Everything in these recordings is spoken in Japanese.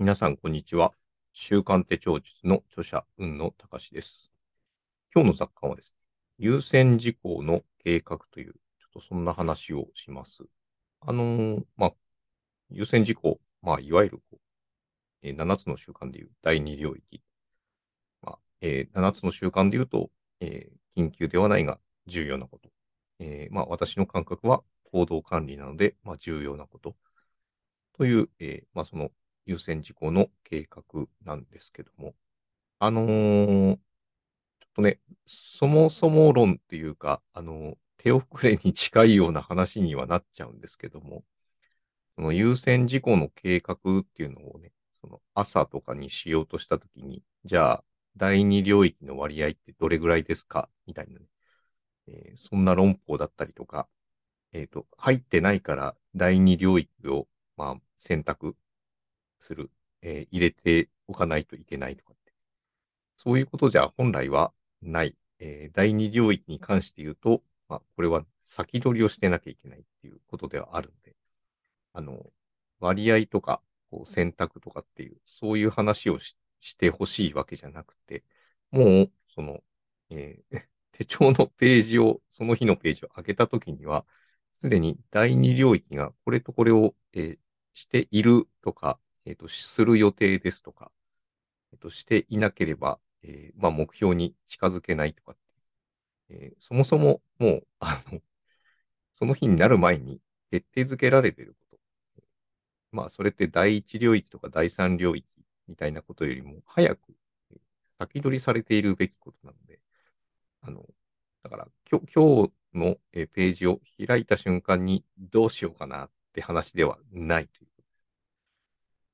皆さん、こんにちは。週刊手帳術の著者、雲野隆です。今日の雑感はですね、優先事項の計画という、ちょっとそんな話をします。あのー、まあ、優先事項、まあ、いわゆるこう、えー、7つの習慣でいう第2領域。まあえー、7つの習慣でいうと、えー、緊急ではないが重要なこと。えまあ、私の感覚は行動管理なので、まあ、重要なこと。という、えまあ、その優先事項の計画なんですけども、あのー、ちょっとね、そもそも論っていうか、あのー、手遅れに近いような話にはなっちゃうんですけども、その優先事項の計画っていうのをね、その朝とかにしようとしたときに、じゃあ、第二領域の割合ってどれぐらいですかみたいなね、えー、そんな論法だったりとか、えっ、と、入ってないから第二領域を、まあ、選択する、えー、入れておかないといけないとかって。そういうことじゃ本来はない。えー、第二領域に関して言うと、まあ、これは先取りをしてなきゃいけないっていうことではあるんで、あの、割合とか、こう選択とかっていう、そういう話をしてほしいわけじゃなくて、もう、その、えー、手帳のページを、その日のページを開けたときには、すでに第二領域がこれとこれを、えー、しているとか、えっ、ー、と、する予定ですとか、えっ、ー、と、していなければ、えー、まあ、目標に近づけないとかえー、そもそももう、あの、その日になる前に徹底づけられていること。まあ、それって第一領域とか第三領域みたいなことよりも早く先取りされているべきことなので、あの、だから、今日、今日のページを開いた瞬間にどうしようかなって話ではないという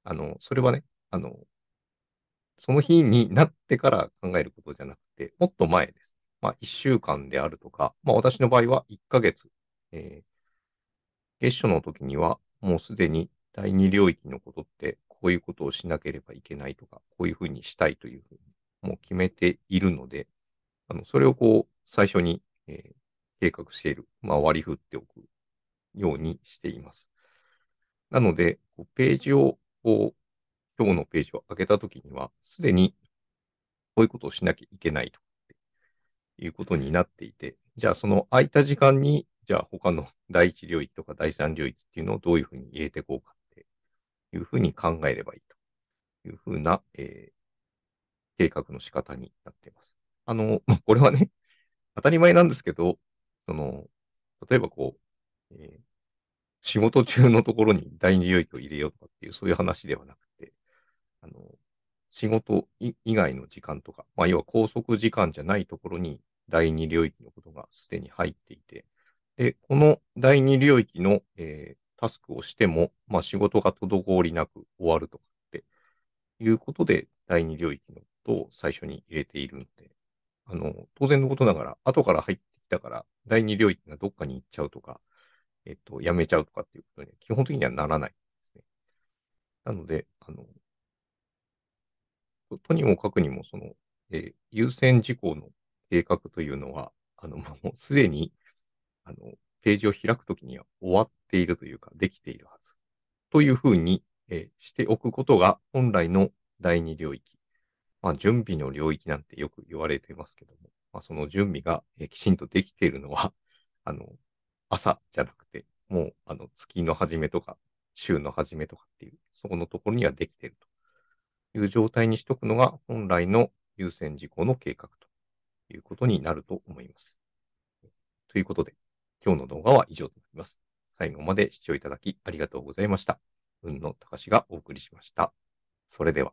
あの、それはね、あの、その日になってから考えることじゃなくて、もっと前です。まあ、1週間であるとか、まあ、私の場合は1ヶ月。えー、月初の時には、もうすでに第2領域のことって、こういうことをしなければいけないとか、こういうふうにしたいというふうに、もう決めているので、あの、それをこう、最初に、えー、計画している。まあ、割り振っておくようにしています。なので、ページをこう、今日のページを開けたときには、すでにこういうことをしなきゃいけないということになっていて、じゃあその空いた時間に、じゃあ他の第一領域とか第三領域っていうのをどういうふうに入れていこうかっていうふうに考えればいいというふうな、えー、計画の仕方になっています。あの、まあ、これはね、当たり前なんですけど、その、例えばこう、えー、仕事中のところに第二領域を入れようとかっていう、そういう話ではなくて、あの、仕事以外の時間とか、まあ、要は拘束時間じゃないところに第二領域のことがすでに入っていて、で、この第二領域の、えー、タスクをしても、まあ、仕事が滞りなく終わるとかっていうことで、第二領域のことを最初に入れているので、あの、当然のことながら、後から入ってきたから、第二領域がどっかに行っちゃうとか、えっと、やめちゃうとかっていうことには基本的にはならないですね。なので、あの、とにもかくにも、その、えー、優先事項の計画というのは、あの、もうすでに、あの、ページを開くときには終わっているというか、できているはず。というふうに、えー、しておくことが、本来の第二領域。まあ、準備の領域なんてよく言われていますけども、まあ、その準備が、えー、きちんとできているのは、あの、朝じゃなくもうあの月の初めとか、週の初めとかっていう、そこのところにはできているという状態にしとくのが、本来の優先事項の計画ということになると思います。ということで、今日の動画は以上となります。最後まで視聴いただきありがとうございました。運の高しがお送りしました。それでは。